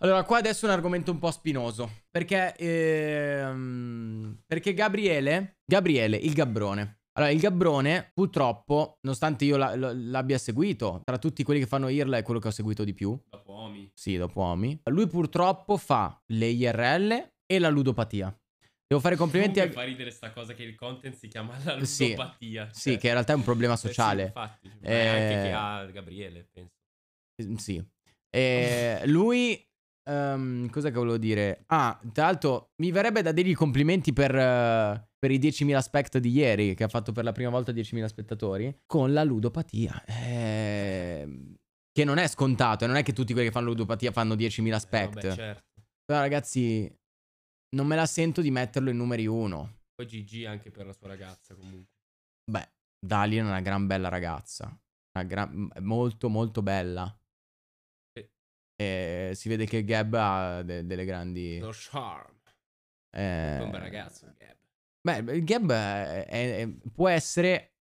Allora, qua adesso è un argomento un po' spinoso. Perché, ehm, perché Gabriele, Gabriele, il Gabrone. Allora, il Gabrone, purtroppo, nonostante io l'abbia seguito, tra tutti quelli che fanno IRL è quello che ho seguito di più. Dopo Omi. Sì, dopo Omi. Lui purtroppo fa le IRL e la ludopatia. Devo fare complimenti a... Mi fa ridere sta cosa che il content si chiama la ludopatia. Sì, cioè... sì che in realtà è un problema eh sociale. Sì, infatti, cioè, eh... anche che ha Gabriele, penso. Sì. Eh, lui Um, cosa che volevo dire? Ah, tra l'altro mi verrebbe da dirgli complimenti per, uh, per i 10.000 spect di ieri, che ha fatto per la prima volta 10.000 spettatori, con la ludopatia. Eh, che non è scontato, e eh, non è che tutti quelli che fanno ludopatia fanno 10.000 spect. Eh, vabbè, certo. Però ragazzi, non me la sento di metterlo in numeri 1. Poi GG anche per la sua ragazza comunque. Beh, Dalian è una gran bella ragazza. Una gran, molto molto bella. E si vede che Gab ha de- delle grandi... Lo charm. Eh... Un bel eh, ragazzo, Gab. Beh, Gab è, è, può, essere,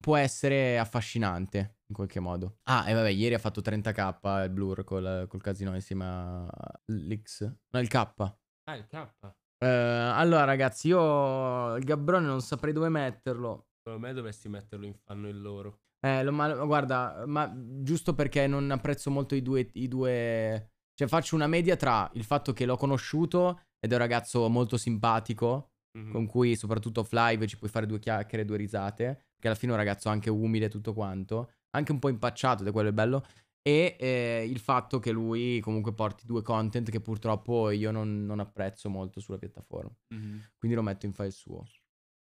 può essere affascinante in qualche modo. Ah, e vabbè, ieri ha fatto 30k il Blur col, col casino insieme all'X. No, il K. Ah, il K. Eh, allora, ragazzi, io il Gabrone non saprei dove metterlo. Secondo me dovresti metterlo in fanno il loro. Eh, lo, ma, guarda, ma giusto perché non apprezzo molto i due, i due... Cioè faccio una media tra il fatto che l'ho conosciuto ed è un ragazzo molto simpatico, mm-hmm. con cui soprattutto live ci puoi fare due chiacchiere, due risate, che alla fine è un ragazzo anche umile e tutto quanto, anche un po' impacciato, da quello è bello, e eh, il fatto che lui comunque porti due content che purtroppo io non, non apprezzo molto sulla piattaforma. Mm-hmm. Quindi lo metto in file suo.